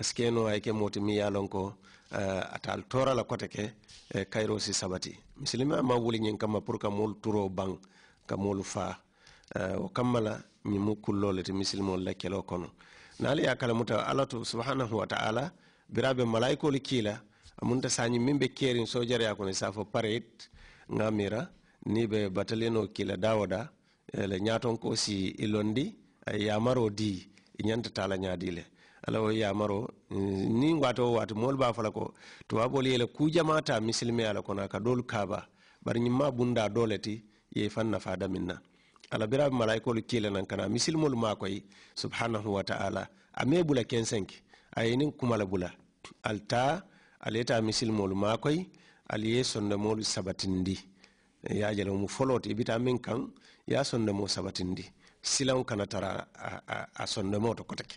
askeno ay ke moti mi ya ko uh, eh, atal tora la kote ke eh, kayro si sabati misilima ma wuli nyin kama pour ka mol turo bang ka mol fa uh, eh, o kamala mi mu kullole ti misilmo la kelo kono nali ya kala muta alatu subhanahu wa ta'ala birabe malaiko kila amunta sanyi mimbe kerin sojare ya kono safo parit ngamira ni be bataleno kila dawoda eh, le nyaton ko si ilondi ya yamaro di nyanta tala nyadile alawo yamaro nin wato wato mol ba fala ko tubabol yele ku jamata misilmeya la kono aka dolu kaba bari ñimma bunda doleti ye fan nafa daminna ala biraɓe malaikolu kiila nan kana misilmolu ma koy subhanahu wa taala ame bula kensenki ayenin kumala bula alta aleta misilmolu ma koy aliye sondemolu sabatindi yajalemu foloti ibita min kan ya sondemo sabatindi silaw kana tara a, a, a sondemo to koteke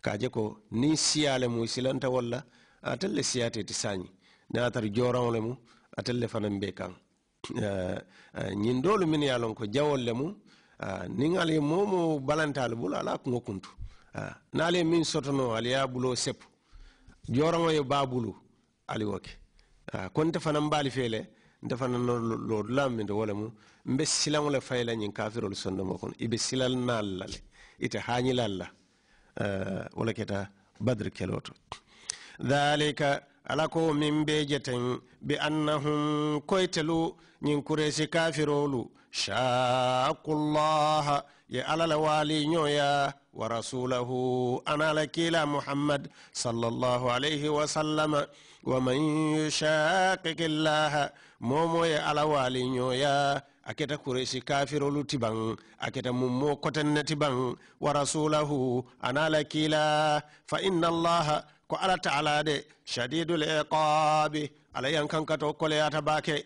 kaje ko ni siyale mu silanta walla atelle siyate ti sañi ni atar jorawle mu atelle fanan be kan eh, eh, ñin dolu min ya lon ko jawolle mu nin alaye momo balantale bulu ala kuŋo kuntu naalaye min sotono aliya bulo seppu joraŋo ye babulu ali e wo ke ko nte fanan baali fele nte fanan no lodu laminto wo le mu nbe silaŋo le fayila ñiŋ kafirolu sondomo kono i be silal naal la le ite hañilal la wala keta badr keloto dhalika ala ko min be jeten bi annahum koytelu ñin kuresi kafirolu shaqullaha ye ala la wali ñoya wa la kila muhammad sallallahu alayhi wa sallama ye ala wali ñoya aketa kuraishi kafirolu ti baŋ aketa mummo kotenna ti baŋ wa rasulahu anala kila fa inna allaha ko ala taala de shadidul iqabi ala yan kan kato koleyata bake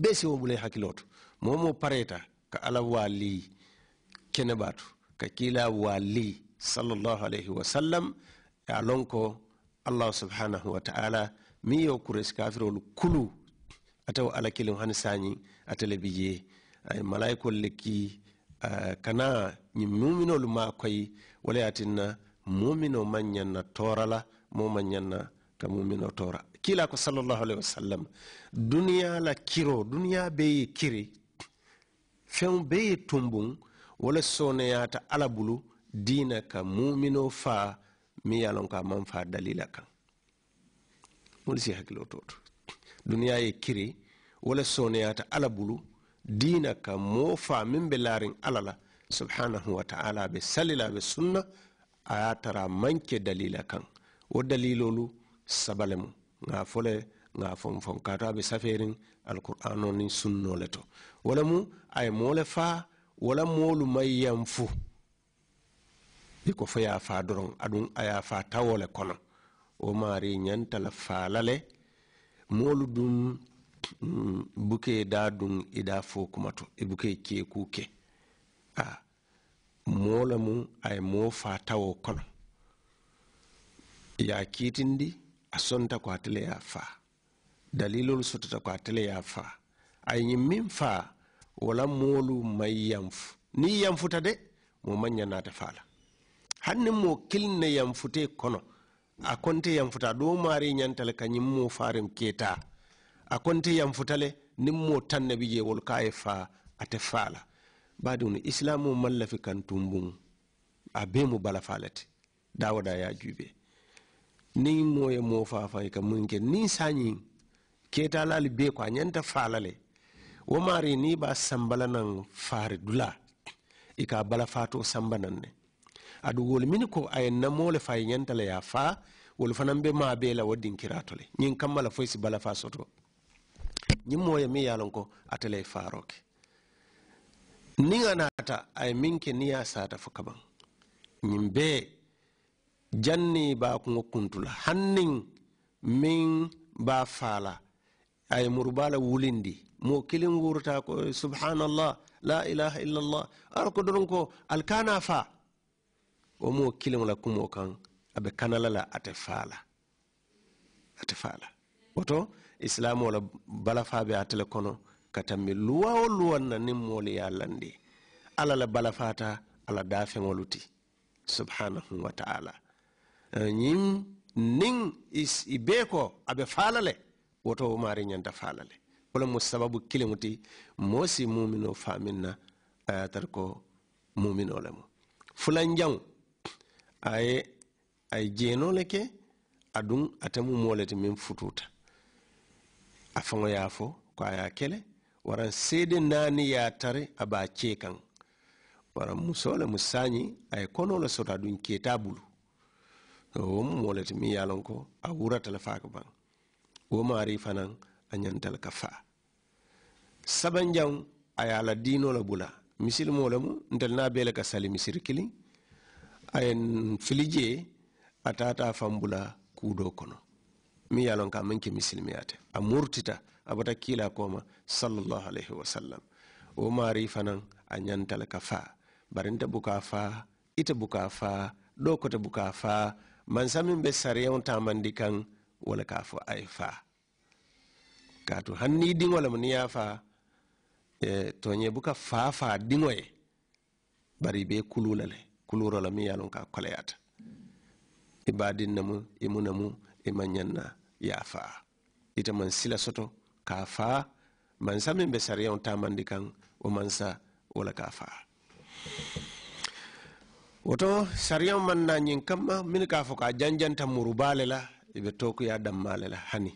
be siwo bule hakkiloto momo pareta ka ala wali kenebatu ka kila wali sallallahu alayhi wa sallam e a lon subhanahu wa taala mi yo kuresi kafirolu kulu ataw ala kilin hani sañi le bi je ay eh, malaikol le ki uh, eh, kana ñi muminolu ma koy wala yatinna mumino mañanna torala mo mañanna ka mumino tora kila ko sallallahu alaihi wasallam duniya la kiro duniya be ye kiri feŋ be ye tumbun wala soneyata ala bulu diina ka mumino faa mi ye lon ko a maŋ faa dalila kaŋ mulu si hakkiloo toto duniya ye kiri wo le sooneyata alla bulu diina ka moo faa miŋ be laariŋ ala la subhanahu wa ta'ala a be sali la a be sunna a ye a tara a maŋ dalila kaŋ wo daliloolu saba mu ŋa fo le ŋa fonfoŋ kaato a be safeeriŋ alkur'ano niŋ sunno le to wo mu a ye moo le faa wo moolu maŋ yanfu i ko fo ye a faa doroŋ aduŋ a ye a faa tawo le kono wo maari ñanta la faala le moolu dum mm, buke da dum ida fo kumato e buke ke a moo la mu a ye moo faa tawo kono ye a kiitindi a sonta ko ate ye a faa dalilolu sotota ko ate ye a faa a ye ñiŋ miŋ faa wo la moolu maŋ yanfu niŋ yanfuta de moo maŋ ña faa la hani moo kiliŋ ne yanfute kono a konte yan futa do mari talaka kañim mu farin keta a konte yan futale nim mo tannabi jewol ka e fa ate faala baadiwni islamu mallafi kan tumbun a be mu bala falete dawada ya jube ni niŋ mooye fa fa ka mun ke sanyi keta lali be ko yan ta faala le wo ni ba i sambala dula ika bala fato sambanan ne aɗa wolmini ko a en namole fa ñantala ya fa wol fanamɓe mabela waddin kiratole ñin kammala foy si bala fa soto ñimmoya mi yalon ko atele faroke ni a nata aye minke niya sata fo kaban ñim be janni bakuo kuntula hannin min ba fala aye muru bala wulindi mo kilin wurta ko subhanallah la ilaha illallah ara ko doron ko alkana faa wo moo kiliŋo la kumoo kaŋ a be kanala la ate faa la ate faa woto isilamoo la balafaa be ate le kono ka tambi luwa wo luwaŋ na niŋ moolu ye a landi alla la balafaata alla daafeŋolu ti subhanahu wa taala ñiŋ niŋ i bee ko a be faa la le woto wo maari ñanta faa la le wo lemu sababu kiliŋo ti moo si muminoo faamiŋ na a ye tara ko muminoo lemu mu fulanjaŋo aye ay jeno leke adun atamu ate min fututa afango yafo ko aya kele waran sede nani ya tare aba cekan waran musole kee ay kono la sota dun saañi o ye mi le a loŋ ko a wurata le faa ka baŋ wo maari fanaŋ a ñanta la bula misil molamu mu ntelu niŋ ka sali misiri kiliŋ en filije a tata fambula kuɗo kono mi yalon ka min ke misilmiyate a murtita abata kila koma sallallahu alayhi wa sallam o mari fanan a ñantal ka fa barinta buka fa ita buka fa ɗo kota buka fa mansa min ɓe sariyan tamandi kan wala ka fo ay fa kato hanni dingola mo niya fa e, toñe buka fa fa dingoye bari be kululale kuluro la miŋ ye a loŋ ka a koleyaata i be i mu i maŋ na ye a faa ite maŋ sila soto ka a faa mansa miŋ be sariyaŋo taamandi kaŋ wo mansa wo le ka a faa woto sariyaŋo maŋ na ñiŋ kamma miŋ ka a fo ka janjanta murubaa le la i be tookuyaa dammaa le la hani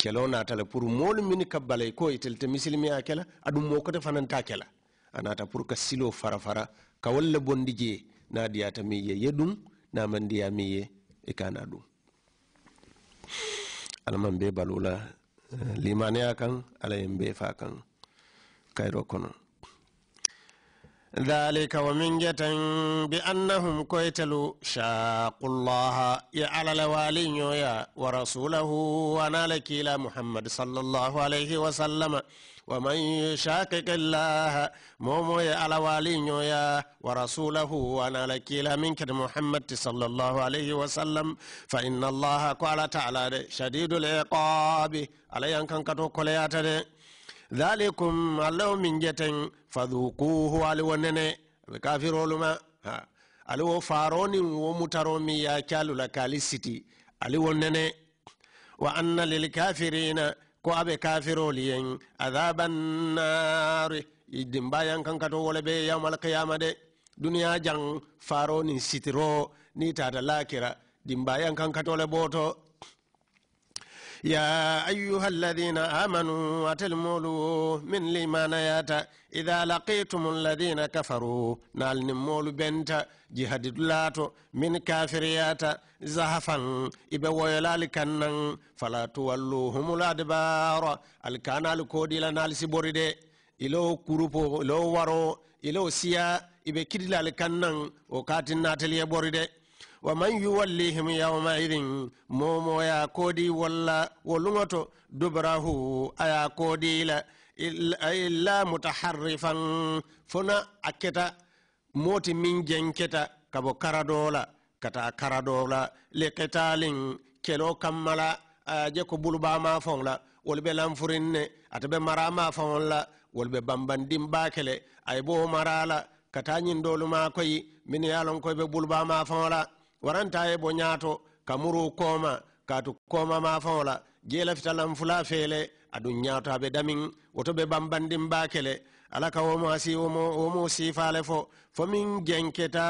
kelo naata le pour moolu minnu ka balay ko itelu te misilimeya ke la aduŋ moo kote fanaŋ taa ke la Ana ta furka silo fara fara ka walla bondi je na diyata mi ye yedum na man diya mi ye e kana ɗum alman be balula eh, limaniya kan ala en be fa kan kairo kono ذلك ومنجة بأنهم كويتلو شاقوا الله يا على الوالي يا ورسوله ونالك إلى محمد صلى الله عليه وسلم ومن يشاكك الله مومو على يا ورسوله وانا لك الى منك محمد صلى الله عليه وسلم فإن الله قال تعالى شديد العقاب على ينكن كتو كلياتنا ذلكم الله من جت فذوقوه على ونني بكافر علماء ali wo faroni يا mutaro mi ya kyalu la kali siti ko abe kafiroli yen adabannari kan kato wala be yawmal qiyama de duniya jang faro nin sitiro ni tata lakira kato le boto يا أيها الذين آمنوا أتلمولوا من ليمانيات إذا لقيتم الذين كفروا نال نمول بنت جهاد دلاتو من كافريات زهفا إبويلا لكنن فلا تولوهم الأدبار الكانا لكودي لنال سبوري ilo kurupo ilo waro ilo siya ibe kidilal kannan o katin nataliye bori de wa man yuwallihim yawma idin momo ya koodi walla wo lugoto dubrahu aya koodila illa mutaharifan fona a keta moti min jenketa kabo karadola kata karadola liqitalin kelo kammala aya je ko bulubama fonla wolu be lanfurinne ata be marama fonla wolu be bambandin bakele aye bo marala kata ñindolu ma koyi min ye lon koye be bulubama fonla waranta ye bo ñaato ka muru kooma kaatu kooma mafaŋo la jee la fitalan fula feele aduŋ ñaato a be damiŋ woto be bambandiŋ baa kele ala ka womo asi womo womo siifaale fo fo miŋ jenketa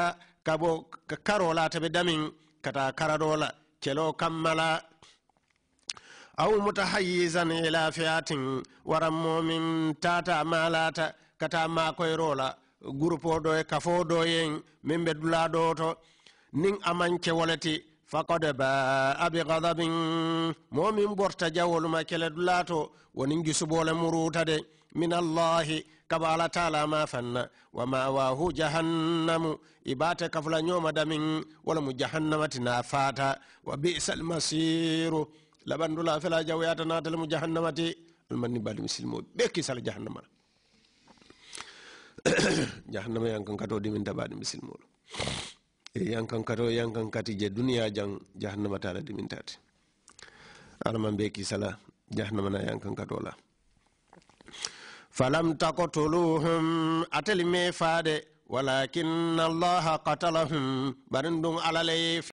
ka bo karo la ata be damiŋ ka taa karado la kelo kamma la aw mutahayisan ila fiyatin waran mo miŋ taata maalaata ka taa maakoyiro la gurupo do ye kafo do yeŋ miŋ be dulaa doo to nin amance woleti fakod baa bigadabin momin borta jawoluma kele dulato wonin jusubole muruta de min allahi kaba ala taala ma fanna wama wahu jahannamu ibate kafula ñoma damin wolamu jahannamatina fata wa bisa lmasiru labandula fela jawyata natalemu jahannamati almani bali musilmo ɓekkisal jahannamala jahannama yankan kato dimintabadi musilmolo Eh, yankan kato yankan kati je duniya jan jahannama tala dimintati alaman be kisala jahannama na yankan kato la falam takotuluhum atali fade walakin Allah qatalahum barin dun